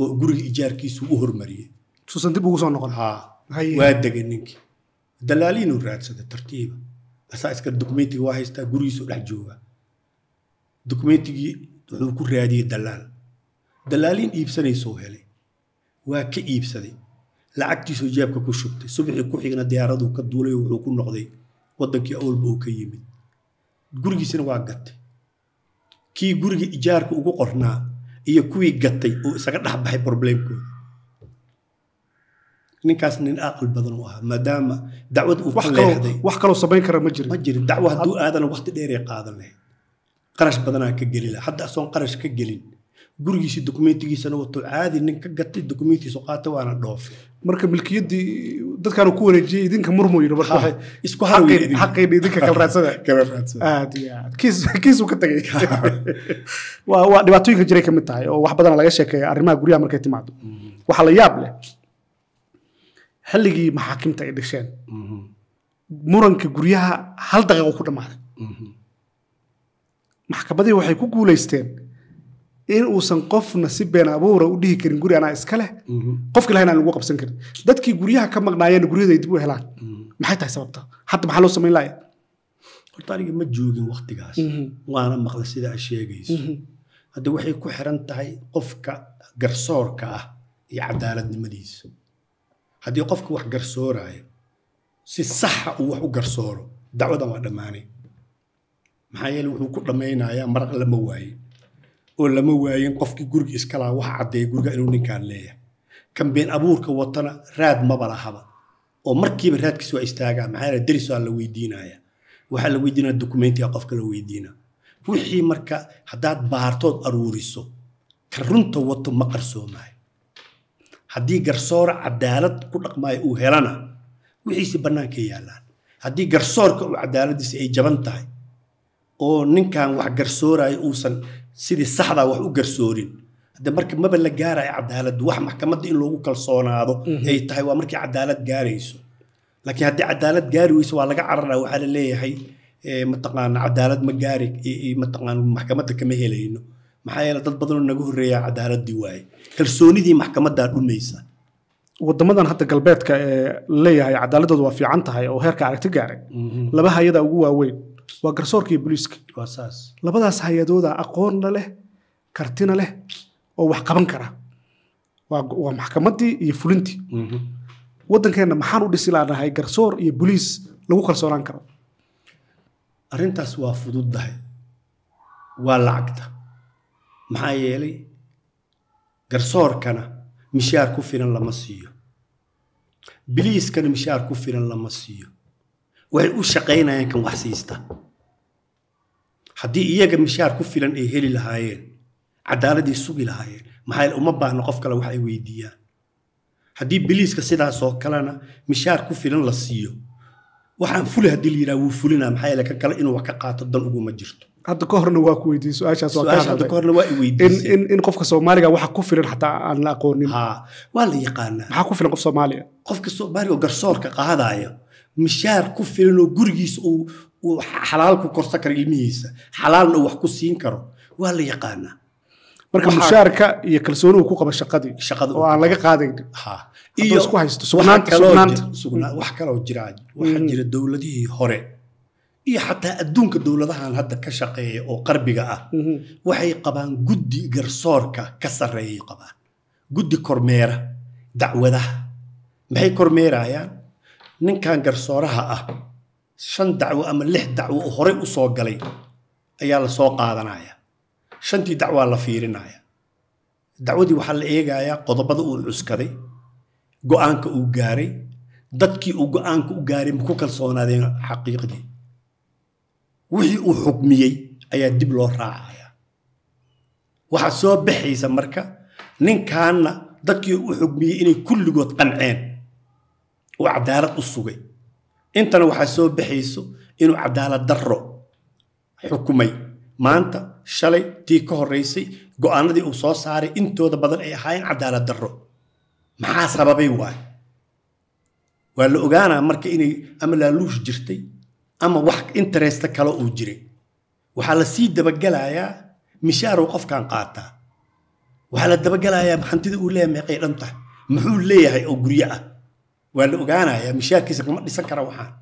oo guriga ijaarkiisu u hormariyey suusan dib ugu soo noqon waa degay ninkii dalaaliinuu raadsaday tartiiba asaa iska dokumentiga waa haystaa gurigiisuu dhex jooga dukumentigii wuxuu ku raadiyey dalaal dalaalin iibsanaysoo helay waa ka iibsaday lacagtiisoo jeebka ku shubtay subaxii ku xigna diyaaraduu ka duulay wuxuu ku noqday wadankii awlba uu ka yimid gurigiisina waa gatay kii guriga ijaarka ugu qornaa iyo kuwii gatay uu isaga dhexbaxay roblemkooda ninkaas nin aqal badan u ahaa maadaama dacwad uu ka leexday wax kaloo samayn kara ma jirin ma jirin dacwo hadduu aadana waqti dheeree qaadan lahayd qarash badanaa ka gelila hadda asoon qarash ka gelin gurigiisi dokumentigiisana wato caadi nin ka gatay dokumentigiisu qaata waana dhoofe marka milkiyadii dadkan ku wareejiyay idinka murmuu yidhi marka waxay ah, isku xaqiina idinka kala raadsada kala raadsada iyo aad kiis kiisuu ka tagay ah. waa waa dhibaatooyinka jiray ka mid tahay oo wax badana laga sheekeeya arrimaha guryaha markay timaado mm-hmm. waxaa la yaab leh xilligii maxaakiimta ay dhasheen mm-hmm. muranka guryaha hal daqiiqo ku dhammaaday mm-hmm maxkamadii waxay ku guulaysteen in uusan qofna si been abuura u dhihi karin guri anaa iska leh mhm. qofka ilahay aan lagu qabsan karin dadkii guryaha ka maqnaayeen guryaday dib u helaan mhm. maxay tahay sababta hadda maxaa loo samayn laaya horta aniga ma joogin waktigaas mhm. waana maqla sidaa a sheegayso hadda waxay ku xiran tahay qofka garsoorka ah iyo cadaaladnimadiisa haddii qofka wax garsooraayo si saxa ah uu wax u garsooro dacwadan waa dhammaanay maxaa yeele wuxuu ku dhammaynayaa maraq lama waayin oo lama waayin qofkii guriga iskalaa wax caddeeya guriga inuu ninkaan leeyahay kambeen abuurka watana raad maba lahaba oo markiiba raadkiis waa istaagaa maxaa yeele derisaa la weydiinaya waxaa la weydiinaya dokumentiga qofka la weydiina wixii marka haddaad baartood aruuriso ka runta wato ma qarsoomayo haddii garsoora cadaalad ku dhaqmaayo uu helana wixiisi bannaanka yaallaan haddii garsoorka uu cadaaladiisa ay jaban tahay oo ninkan wax garsoorayo uusan sidii saxda wax u garsoorin de marka maba la gaarayo cadaaladu wax maxkamadda in loogu kalsoonaado mhm. ay tahay waa markii cadaalad gaarayso laakiin haddii cadaalad gaari weyso waa laga carara waxaa la leeyahay eh, mataqaan cadaalad ma gaari eh, eh, mataqaan maxkamadda kama helayno maxaa yeele dad badanoo naga horreeya cadaaladii waaye kalsoonidii maxkamaddaa dhumaysa wadamadan hadda galbeedka ee leeyahay cadaaladoodu waa fiican tahay oo heerka aragti gaaray mhm. laba hayada ugu waaweyn waa garsoorka iyo booliiska labadaas hay-adooda aqoonna leh kartina leh oo wax qaban kara waa maxkamaddii iyo fulintii mhm. waddankeenna maxaan u dhisi laanahay garsoor iyo boliis lagu kalsoonaan karo arrintaas waa fududdahay waa lacagta maxaa yeelay garsoorkana mishaar ku filan lama siiyo biliiskana mishaar ku filan lama siiyo way u shaqaynayaan kan wax siista haddii iyaga mishaar ku filan ay heli lahaayeen cadaaladii sugi lahaayeen maxaa uma baahno qof kale wax ay weydiiyaan haddii biliiska sidaasoo kalena mishaar ku filan la siiyo waxaan fuli haddii la wuu fulinaa maxaa yeele kan kale inuu wax ka qaato dan uguma jirto hadda ka horna waa ku weydiiyey su-aashaas hadda ka horna waa i weydiiyey in qofka soomaaliga waxa ku filan xataa aan la aqoonin waa la yaqaanaa maxaa ku filan qof soomaaliya qofka soomaaliga garsoorka qaadaayo mishaar ku filan oo gurigiis uu xalaal ku korsan karo ilmihiisa xalaalna uu wax ku siin karo waa la yaqaanaa marka mushaarka iyo kalsoonihu ku qaba shaqadii oo aan laga qaadayn iyo isku haysto wax kaloo jira mm. mm. waxaa jira dowladihii hore iyo xataa adduunka dowladahan hadda ka shaqeeya oo qarbiga ah mm-hmm. waxay qabaan guddi garsoorka ka sarreeyay qabaan guddi kormeera dacwadaha maxay kormeerayaan ninkan garsooraha ah shan dacwo ama lix dacwo oo horey u soo galay ayaa la soo qaadanaya shantii dacwaa la fiirinaya dacwadii waxaa la eegayaa qodobada uu cuskaday go'aanka uu gaaray dadkii uu go'aanka u gaaray ma ku kalsoonaadeen xaqiiqdii wixii uu xukmiyey ayaa dib loo raacaya waxaa soo baxaysa marka ninkaanna dadkii u xukmiyey inay kulligood qanceen oo cadaalad u sugay intana waxaa soo baxayso inuu cadaalad darro xukumay maanta shalay tii ka horraysay go'aanadii uu soo saaray intooda badan ay ahaayeen cadaalad darro maxaa sababay waay waa la ogaanaa marka inay ama laaluush jirtay ama wax interesta kale uu jiray waxaa la sii dabagelayaa mishaarow qofkan qaataa waxaa la dabagelayaa hantida uu leeya meeqay dhan tahay muxuu leeyahay oo guryo ah waa la ogaanaya mishaarkiisa kama dhisan kara waxaan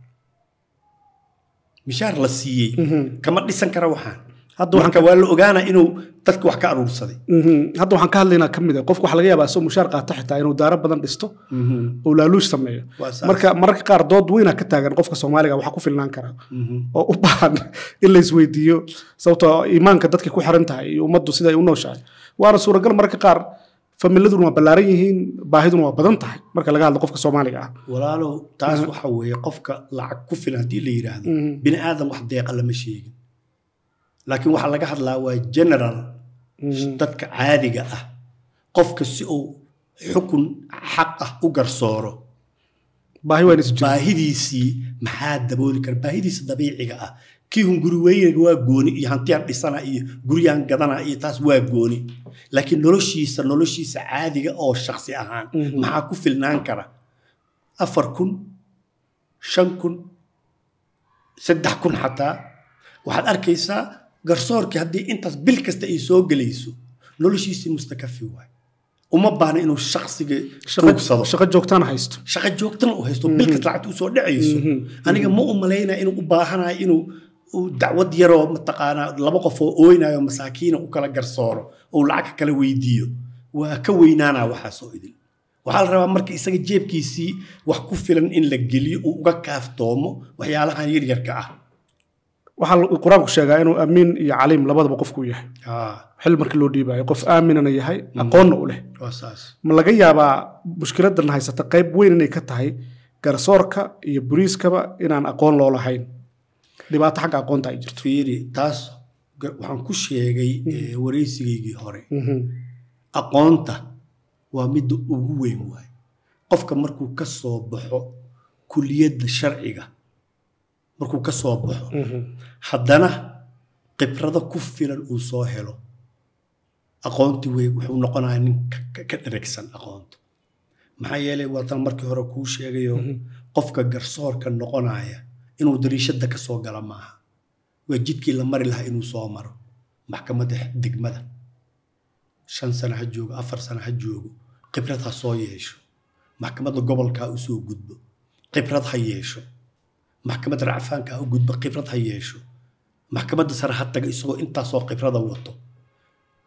mishaar la siiyey mhm. kama dhisan kara waxaan marka waa la ogaana inuu dadka wax ka aruursaday mhm. hadda waxaan ka hadlaynaa ka mid a qofku waxa laga yaabaa isagoo mushaar qaata xitaa inuu daaro badan dhisto mhm. oo laaluush sameeyo marka mararka qaar dood weynaa ka taagan qofka soomaaliga waxa ku filnaan karaa oo u baahan in laysweydiiyo sababtoo imaanka dadkay ku xiran tahay iyo ummaddu siday u nooshahay waana suuragal mararka qaar familaduna waa ballaaran yihiin baahiduna waa badan tahay marka laga hadlo qofka soomaaliga ah walaalow taas waxa weeye qofka lacag ku filan haddii la yidhaahdo mhm. bini aadan wax deeqa lama sheegin laakiin waxaa laga hadlaa waa general mhm. dadka caadiga ah qofka si uu xukun xaq ah u garsooro baahidiisii maxaa dabooli kara baahidiisa dabiiciga ah kii hun guri waa gooni iyo hantiyaan dhisana iyo guryaan gadana iyo taas waa gooni laakiin noloshiisa noloshiisa caadiga oo shaksi ahaan mhm. maxaa ku filnaan kara afar kun shan kun saddex kun xataa waxaad arkaysaa garsoorkii haddii intaas bil kasta ay soo gelayso noloshiisii mustakafi waay uma baahna inuu shaksiga tuugsado shaqo joogtana haysto shaqo joogtana u haysto bil mhm. lacagta usoo dhacayso mhm. aniga ma u umalaynaya inuu u baahanayo inuu dacwad yaroo mataqaanaa laba qof oo ooynayo masaakiina u kala garsooro oo lacag kala weydiiyo waa ka weynaanaa waxaasoo idil waxaa la rabaa marka isaga jeebkiisii wax ku filan in la geliyo uu uga kaaftoomo waxyaalahan yaryarka ah waxaa qur-aanku sheegaa inuu amiin iyo caliim labadaba qofku yahay ah. xil marki loo dhiibayo qof aaminana yahay mm. aqoonna u leh ma laga yaabaa mushkiladan haysata qayb weyn inay ka tahay garsoorka iyo buriiskaba inaan aqoon loo lahayn dhibaato xagga aqoonta ay jirto fiiri taas waxaan ku sheegay mm-hmm. eh, waraysigaygii hore mm-hmm. aqoonta waa midda ugu weyn waay qofka markuu ka soo baxo kuliyadda sharciga markuu ka soo baxo mm-hmm. haddana khibrado ku filan uu soo helo aqoonti wey wuxuu noqonaya nin ka dheragsan aqoonta maxaa yeelay waatan markii hore kuu sheegayo qofka garsoorka noqonaya inuu dariishada kasoo gala maaha waa jidkii la mari lahaa inuu soo maro maxkamada degmada shan sano ha joogo afar sano ha joogo khibrad ha soo yeesho maxkamadda gobolkaa u soo gudbo khibrad ha yeesho maxkamadda racfaankaa u gudbo khibrad ha yeesho maxkamadda sare ha taga isagoo intaasoo khibrada wato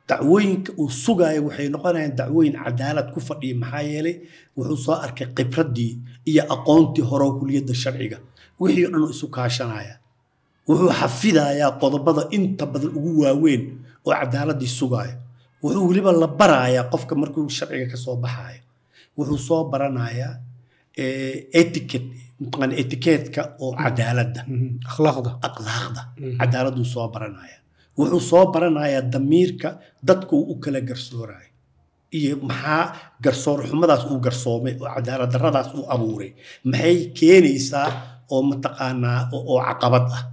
dacwooyinka uu sugaayo waxay noqonayaan dacwooyin cadaalad ku fadhiya maxaa yeelay wuxuu soo arkay khibradii iyo aqoontii hore kuliyadda sharciga wixii o dhan isu kaashanaya wuxuu xafidayaa qodobada inta badan ugu waaweyn oo cadaaladii sugaayo wuxuu weliba la barayaa qofka markuu sharciga kasoo baxaayo wuxuu soo baranayaa eh, etiket mataqaan etiketka oo cadaalada mm-hmm. akhlaaqda akhlaaqda mm-hmm. cadaaladuu soo baranaya wuxuu soo baranayaa damiirka dadka uu u kala garsoorayo iyo maxaa garsoor xumadaas uu garsoomay oo cadaaladdarradaas uu abuuray maxay keenaysaa oo mataqaanaa oo caqabad ah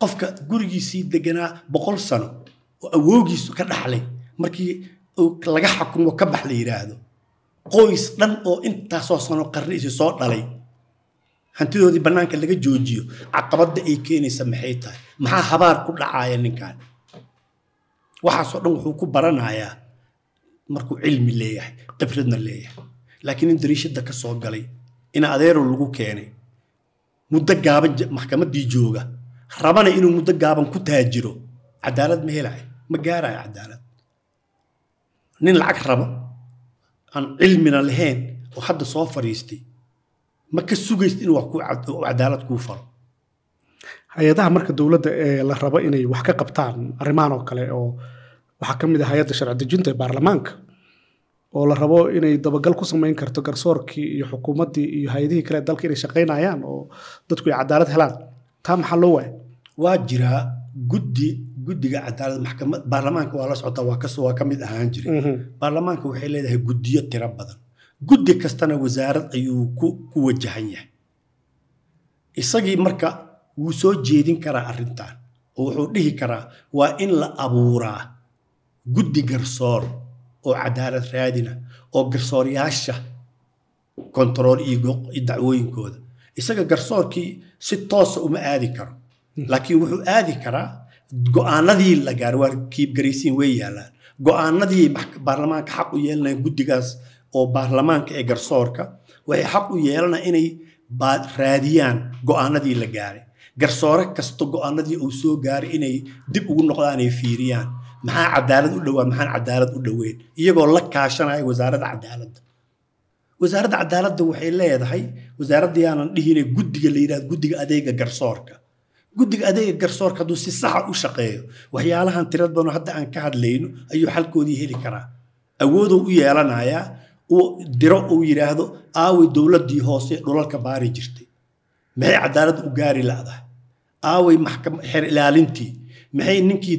qofka gurigiisii deganaa boqol sano oo awoogiisu ka dhaxlay markii laga xakumo ka bax la yidhaahdo qoys dhan oo intaasoo sano qarni isi soo dhalay hantidoodii bannaanka laga joojiyo caqabadda ay keenaysa maxay tahay maxaa habaar ku dhacaaya ninkan waxaasoo dhan wuxuu ku baranayaa markuu cilmi leeyahay khibradna leeyahay laakiin in dariishada ka soo galay in adeerow lagu keenay muddo gaaban maxkamaddii jooga rabana inuu muddo gaaban ku taajiro cadaalad ma helay ma gaarayo cadaalad nin lacag rabo aan cilmina lahayn oo hadda soo fadhiistay ma ka sugaysid inuu wax cadaalad kuu falo hay-adaha marka dowladda ee la rabo inay wax ka qabtaan arrimahan oo kale oo waxaa ka mid ah hay-adda sharci dejinta ee baarlamaanka oo la rabo inay dabagal ku samayn karto garsoorkii iyo xukuumaddii iyo hay-adihii kale dalka inay shaqaynayaan oo dadku ay cadaalad helaan taa maxaa loo waaya waa jiraa guddi guddiga cadaalad maxkamad baarlamaanka waa la socotaa waa kas waa ka mid ahaan jiray mm-hmm. baarlamaanka waxay leedahay guddiyo tiro badan guddi kastana wasaarad ayuu ku ku wajahan yahay isagii marka wuu soo jeedin karaa arrintan oo wuxuu dhihi karaa waa in la abuuraa guddi garsoor oo cadaalad raadina oo garsoorayaasha kontarool iyo dacwooyinkooda isaga garsoorkii si toosa ah uma aadi karo hmm. laakiin wuxuu aadi karaa go-aanadii la gaaro waa kiibgaraysiin way yaalaan go-aanadii baarlamaanka xaq u yeelanaya guddigaas oo baarlamaanka ee garsoorka waxay xaq u yeelanaya inay raadiyaan go-aanadii la gaaray garsoore kasta go-aanadii uu soo gaaray inay dib ugu noqdaan ay fiiriyaan maxaa cadaalad u dhowaan maxaan cadaalad u dhoweyn iyagoo la kaashanaya wasaaradda cadaaladda wasaaradda cadaaladda waxay leedahay wasaaradda yaanan dhihine guddiga la yidhahdo guddiga adeega garsoorka guddiga adeega garsoorka hadduu si saxa ah u shaqeeyo waxyaalahan tirad badan hadda aan ka hadlayno ayuu xalkoodii heli karaa awooduu u yeelanayaa uu diro uu yidhaahdo aawi dowladdii hoose dhulalka baari jirtay maxay cadaalad u gaari la'dahay aaway maxkam xer ilaalintii maxay ninkii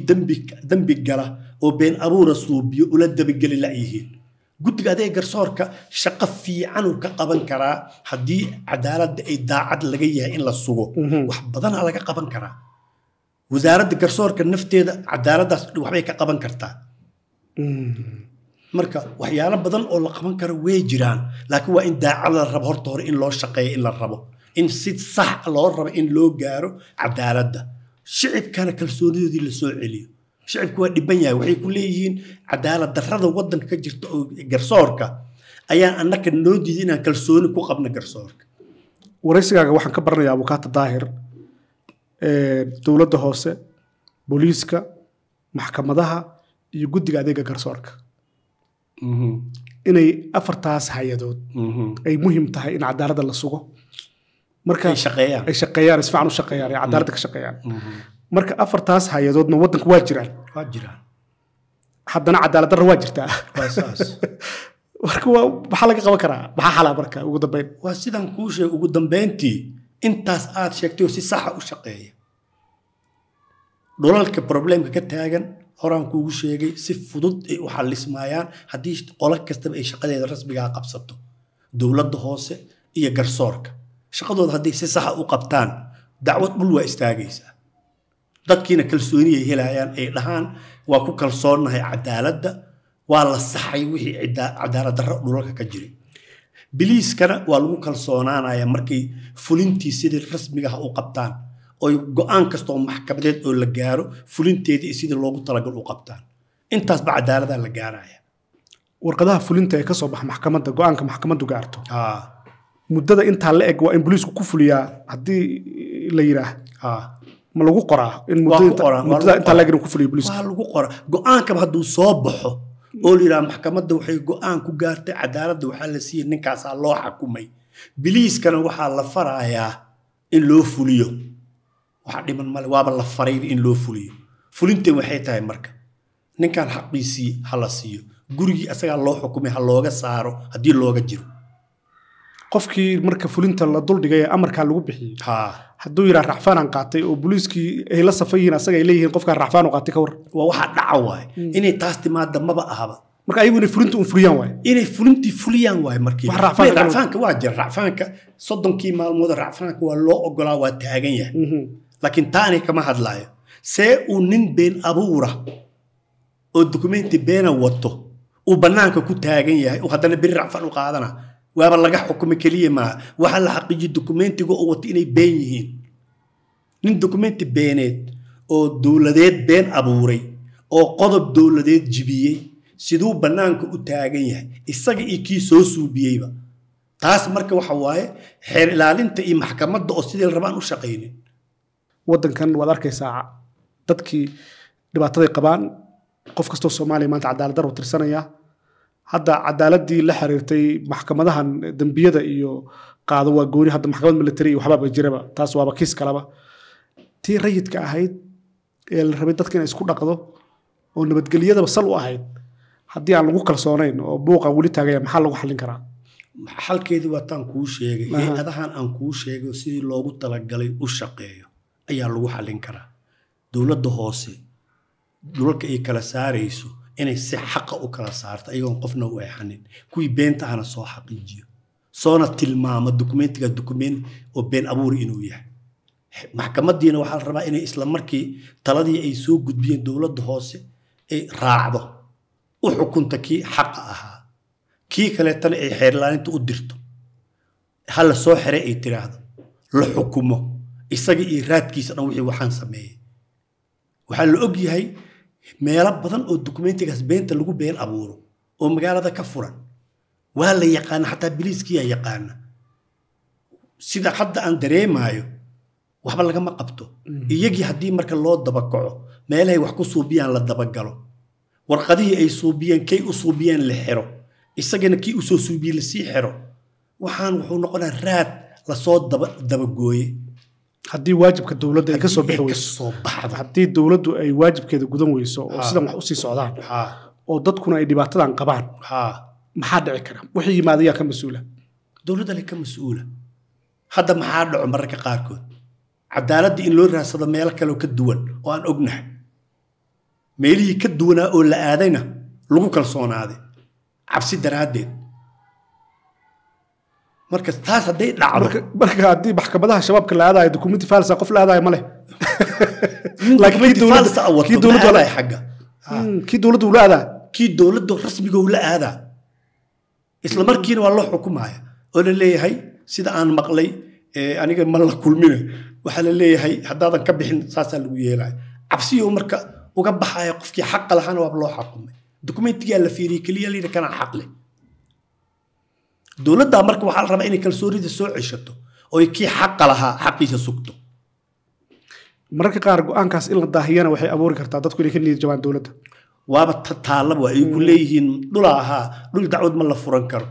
dembi gala oo been abuura suubiyo ula dabageli layihiin guddiga adeeg garsoorka shaqo fiicanuu ka qaban karaa haddii cadaaladda ay daacad laga yahay in la sugo mhm. wax badanaa laga qaban karaa wasaaradda garsoorka nafteeda cadaaladdaas waxbay ka qaban kartaa mhm. marka waxyaalo badan oo la qaban karo way jiraan laakiin waa in daacad la rabo horta hore in loo shaqeeyo in la rabo in si sax loo rabo in loo gaaro cadaaladda shicibkana kalsoonidoodii lasoo celiyo shicibka waa dhiban yahay waxay ku leeyihiin cadaalad darrada waddanka ka jirta oo garsoorka ayaa annaka noo diiday inaan kalsooni ku qabno garsoorka waraysigaaga waxaan ka baranayaa abukaata daahir dowladda hoose booliiska maxkamadaha iyo guddiga adeega garsoorka mm-hmm. inay afartaas hay-adood mm-hmm. ay muhim tahay in cadaaladda la sugo Mm. Mm-hmm. marka afartaas hay-adoodna waddanku waa jiraan waa jiraan haddana cadaalad darra waa jirtaa marka waa maxaa laga qaban karaa maxaa xalaa marka ugu dambeyn waa sidan kuu sheeg ugu dambeyntii intaas aad sheegtay oo si saxa u shaqeeya dhulalka problemka ka taagan horaan kuugu sheegay si fudud ay u xallismaayaan haddii qolo kastaba ay shaqadeeda rasmigaa ah qabsato dowladda hoose iyo garsoorka shaqadooda hadday si saxa ah u qabtaan dacwad dhul waa istaagaysaa dadkiina kalsooni ay helayaan ay dhahaan waa ku kalsoonnahay cadaaladda waa la saxay wixii cadaaladdarro dhulalka ka jiray biliiskana waa lagu kalsoonaanaya markay fulintii sidii rasmigaha u qabtaan oy go-aan kastoo maxkamadeed oo la gaaro fulinteedii sidii loogu talagal u qabtaan intaasba cadaalada la gaaraya warqadaha fulinta ee ka soo maxkamadda go-aanka maxkamaddu gaarto muddada intaa la eg waa in booliisku ku fuliyaa haddii la yidhaah ah. ma lagu qoraa in qoraa go-aankaba hadduu soo baxo oo la yidhaha maxkamadda waxay go-aan ku gaartay cadaaladda waxaa la siiyey ninkaasaa loo xakumay biliiskana waxaa la farayaa in loo fuliyo waxaa dhiman male waaba la faray in loo fuliyo fulinteen waxay tahay marka ninkaan xaqiisii ha la siiyo gurigii asagaa loo xukumay ha looga saaro haddii looga jiro qofkii marka fulinta la duldhigay ee amarkaa lagu bixiyey hadduu yidhaa racfaanaan qaatay oo booliiskii ay la safan yihiin asaga ay leeyihiin qofkaan racfaanu qaatay ka war waa waxaa dhaca waay mm. inay taas timaada maba ahaba marka ayagu inay fulinta un fuliyaan waay inay fulintii fuliyaan waay markii waa jira racfaanka soddonkii maalmood racfaanka waa loo ogolaa waa taagan yahay mhm. laakiin taanay kama hadlaayo see uu nin been abuura oo dukumenti beena wato uu bannaanka ku taagan yahay haddana beri racfaan u qaadanaa waaba laga xukumay keliya maaha waxaa la xaqiijiye dokumentiga oo wato inay been yihiin nin dokumenti beeneed oo dowladeed been abuuray oo qodob dowladeed jibiyey siduu bannaanka u taagan yahay isaga iyo kii soo suubiyeyba taas marka waxa waaye xeer ilaalinta iyo maxkamadda oo sidii la rabaan u shaqaynin waddankan waad arkaysaa dadkii dhibaataday qabaan qof kastoo soomaaliya maanta cadaalad darro tirsanaya hadda cadaaladii la xiriirtay maxkamadahan dembiyada iyo qaado waa gooni hadda maxkamad military iyo waxbaaba jiraba taas waaba kiis kaleba tii rayidka ahayd ee la rabay dadka inay isku dhaqdo oo nabadgelyadaba sal u ahayd haddii aan lagu kalsoonayn oo buuqa weli taagaya maxaa lagu xalin karaa xalkeedii waataan kuu sheegay hay-adahan aan kuu sheegay sidii loogu talagalay u shaqeeyo ayaa lagu xallin karaa dowladda hoose dhulalka ay kala saarayso inay si xaqa u kala saarto iyagoon qofna u eexanin kuwii beenta ahna soo xaqiijiyo soona tilmaamo dukumentiga dukument oo been abuuri inuu yahay maxkamadiina waxaa la rabaa inay isla markii taladii ay soo gudbiyeen dowladda hoose ay raacdo u xukunta kii xaqa ahaa kii kaleetana ay xeerlaalinta u dirto ha la soo xerey ay tiraahdo la xukumo isaga iyo raadkiisa dhan wixii waxaan sameeyey waxaa la og yahay meelo badan oo dukumentigaas beenta lagu been abuuro oo magaalada ka furan waa la yaqaana xataa biliiskiyaa yaqaana sida hadda aan dareemaayo waxba lagama qabto mm-hmm. iyagii haddii marka loo dabakaco meelahay wax ku suubiyaan la dabagalo warqadihii ay suubiyeen kay u suubiyeen la xiro isagana kii usoo suubiyey lasii xero waxaan wuxuu noqonaa raad lasoo dabagooye haddii waajibka dowladda ay ka soo haddii dowladdu ay waajibkeeda gudan weyso oo sidan wax usii socdaan oo dadkuna ay dhibaatadan qabaan maxaa dhici kara wixii yimaadayaa ka mas-uula dowladda dowladdale ka mas-uula hadda maxaa dhaco mararka qaarkood cadaaladda in loo raadsado meelo kaleo ka duwan oo aan ognahay meelihii ka duwanaa oo la aadayna lagu kalsoonaaday cabsi daraaddeed marka taas hadday dhacdo marka haddii maxkamadaha shabaabka la aadayo dukumenti qof la aadayo kii dowladdu la hmm, kii dowladdu la aadaa la aadaa isla hmm. markiina waa loo xukumaya oo la leeyahay sida aan maqlay aniga ma la kulmina waxaa la leeyahay haddaadan ka bixin saasaa lagu yeelaya cabsiyo marka uga baxaya qofkii xaqa lahaana waaba loo xakumay dukumentigaa la fiiriyey keliya layidhi kanaa xaq dowladda marka waxaa la rabaa inay kalsoonida soo ceshato oy kii xaqa lahaa xaqiisa sugto mararka qaar go-aankaas in la daahiyana waxay abuuri kartaa dadku inay ka niyad jabaan dowladda waaba taallaba waa ay ku mm. leeyihiin dhula ahaa dhul dacwad ma la furan karo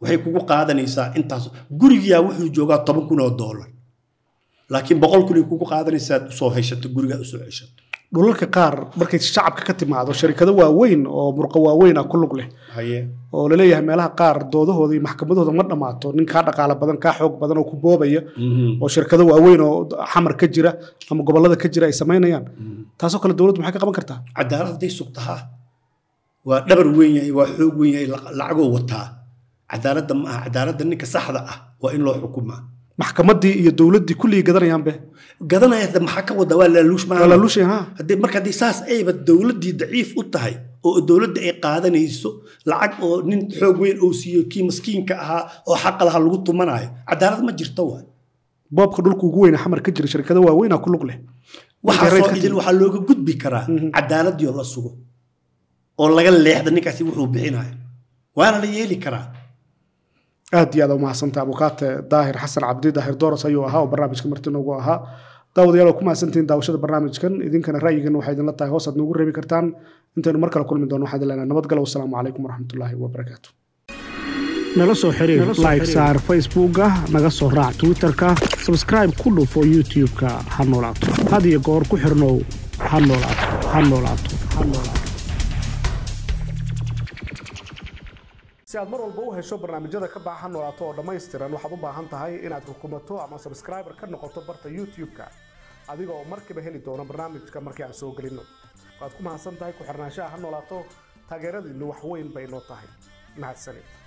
waxay kugu qaadanaysaa intaas gurigiyaa wuxuu joogaa toban kun oo doolar laakiin boqol kun ay kugu qaadanaysaa usoo heshato gurigaa usoo ceshato dhulalka qaar markay shacabka ka timaado sharikado waaweyn oo murqo waaweyna ah ku lug leh oo laleeyahay meelaha qaar doodahooda iyo maxkamadahooda ma dhammaato nin kaa dhaqaalo badan kaa xoog badan oo ku boobaya mhm. oo shirkado waaweyn oo xamar ka jira ama gobolada ka jira ay samaynayaan mhm. taasoo kale dowladdu maxay ka qaban kartaa cadaalad hadday sugtahaa waa dhabar weyn yahay waa xoog weyn yahay lacagoo wataa cadaaladda ma aha cadaaladda ninka saxda ah waa in loo xukumaa maxkamadii iyo dowladdii kulligii gadanayaanbe gadanaya maxaa ka wada waa haddii saas ayba dowladii daciif u tahay oo dowladda ay qaadanayso lacag oo nin xoog weyn uu siiyo kii maskiinka ahaa oo xaqa laha lagu tumanayo cadaalad ma jirto waa boobka dhulku ugu weyna xamar ka jira shirkada waaweynaa ku lug leh waxaa looga gudbi karaa mhm. cadaaladii oo la sugo oo laga leexda ninkaasi wuxuu bixinayo waana la yeeli karaa aad iyo aad umahadsantaha abukaate daahir xasan cabdi daahir doros ayuu ahaa oo barnaamijka marti noogu ahaa daawadayaal oo ku mahadsantihiin daawashada barnaamijkan idinkana ra'yigan waxaa idinla tahay hoos aad reebi kartaan intaynu mar kale kulmi doono waxaan ileenahay nabadgalo wasalaamu calaykum waraxmatullaahi wabarakaatu nala soo xiriir like saar facebooka naga soo raac twitterka sabskribe ku dhufo youtubeka ha noolaato had iyo goor ku xirnow ha noolaato ha noolaato ha noolaato si aad mar walba u hesho barnaamijyada ka baaxa noolaato oo dhammaystiran waxaad u baahan tahay inaad rukumato ama sabskraibar ka noqoto barta youtube-ka adiga oo markiiba heli doona barnaamijka markii aan soo gelinno waad ku mahadsan tahay ku xirnaanshaha ha noolaato taageeradiinnu wax weyn bay noo tahay mahadsanid